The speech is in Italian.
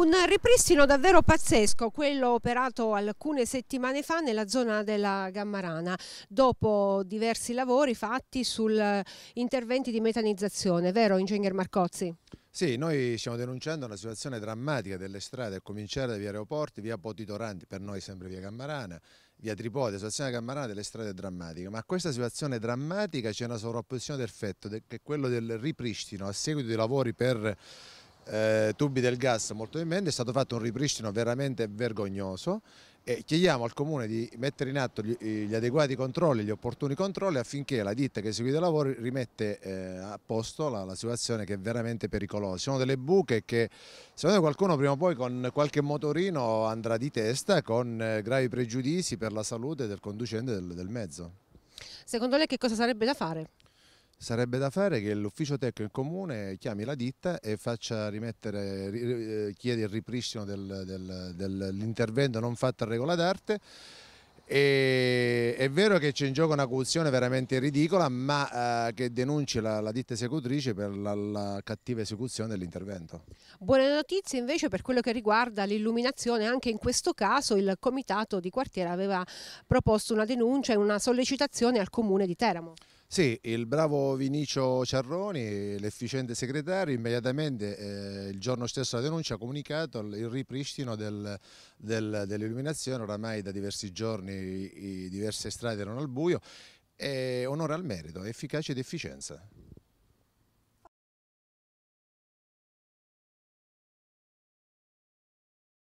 Un ripristino davvero pazzesco, quello operato alcune settimane fa nella zona della Gammarana, dopo diversi lavori fatti su eh, interventi di metanizzazione, vero Ingegner Marcozzi? Sì, noi stiamo denunciando una situazione drammatica delle strade, a cominciare da via Aeroporti, via Potitorandi, per noi sempre via Gammarana, via Tripode, situazione della Gammarana delle strade è drammatica, ma a questa situazione drammatica c'è una sovrapposizione d'effetto, che è quello del ripristino a seguito dei lavori per eh, tubi del gas molto in mente, è stato fatto un ripristino veramente vergognoso e chiediamo al Comune di mettere in atto gli, eh, gli adeguati controlli, gli opportuni controlli affinché la ditta che esegue i lavori rimette eh, a posto la, la, situazione che è veramente pericolosa. Ci sono delle buche che secondo me qualcuno prima o poi con qualche motorino andrà di testa con eh, gravi pregiudizi per la salute del conducente del, del mezzo. Secondo lei che cosa sarebbe da fare? Sarebbe da fare che l'ufficio tecnico in comune chiami la ditta e faccia rimettere, eh, chiede il ripristino del, del, dell'intervento non fatto a regola d'arte. E è vero che c'è in gioco una cauzione veramente ridicola, ma eh, che denunci la, la, ditta esecutrice per la, la cattiva esecuzione dell'intervento. Buone notizie invece per quello che riguarda l'illuminazione, anche in questo caso il comitato di quartiere aveva proposto una denuncia e una sollecitazione al comune di Teramo. Sì, il bravo Vinicio Ciarroni, l'efficiente segretario, immediatamente eh, il giorno stesso della denuncia ha comunicato il ripristino del, del, dell'illuminazione, oramai da diversi giorni i, i diverse strade erano al buio, e onore al merito, efficacia ed efficienza.